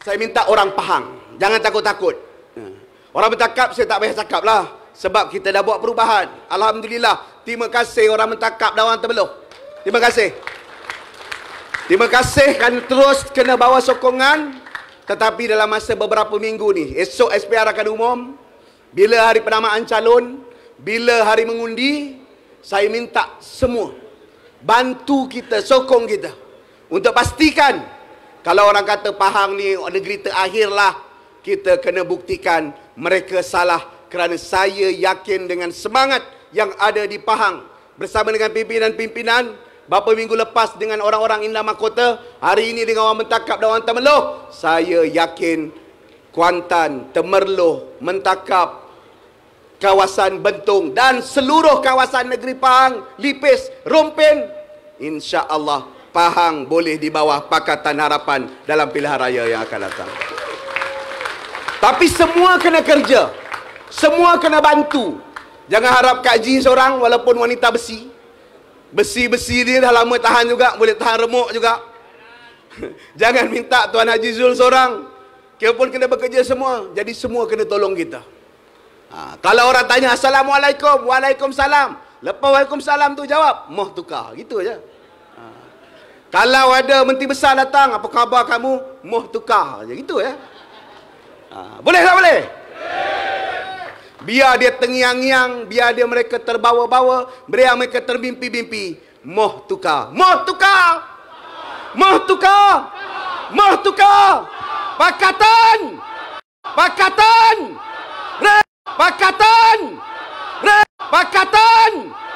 saya minta orang Pahang. Jangan takut-takut. Ha. Orang bertakap, saya tak payah cakap lah. Sebab kita dah buat perubahan. Alhamdulillah. Terima kasih orang bertakap dan orang terbeluh. Terima kasih. Terima kasih Kan terus kena bawa sokongan. Tetapi dalam masa beberapa minggu ni, esok SPR akan umum. Bila hari penamaan calon, bila hari mengundi, saya minta semua bantu kita, sokong kita. Untuk pastikan, kalau orang kata Pahang ni negeri terakhir lah Kita kena buktikan mereka salah Kerana saya yakin dengan semangat yang ada di Pahang Bersama dengan pimpinan-pimpinan Berapa minggu lepas dengan orang-orang Indah Mahkota Hari ini dengan orang Mentakap dan orang Temerloh Saya yakin Kuantan, Temerloh, Mentakap Kawasan Bentong dan seluruh kawasan negeri Pahang Lipis, Rumpin InsyaAllah Pahang boleh di bawah Pakatan Harapan dalam pilihan raya yang akan datang. Tapi semua kena kerja. Semua kena bantu. Jangan harap Kak Ji seorang walaupun wanita besi. Besi-besi dia dah lama tahan juga, boleh tahan remuk juga. Jangan minta Tuan Haji Zul seorang. Kita pun kena bekerja semua. Jadi semua kena tolong kita. Ha, kalau orang tanya Assalamualaikum, Waalaikumsalam. Lepas Waalaikumsalam tu jawab, Moh tukar. Gitu aja. Kalau ada menteri besar datang, apa khabar kamu? Moh tukar. Macam ya, itu ya. Ha, boleh tak boleh? Biar dia tengiang-ngiang, biar dia mereka terbawa-bawa, biar mereka terbimpi bimpi. Moh tukar. Moh tukar! Moh tukar! Moh tukar! Pakatan! Pakatan! Pakatan! Pakatan! Pakatan!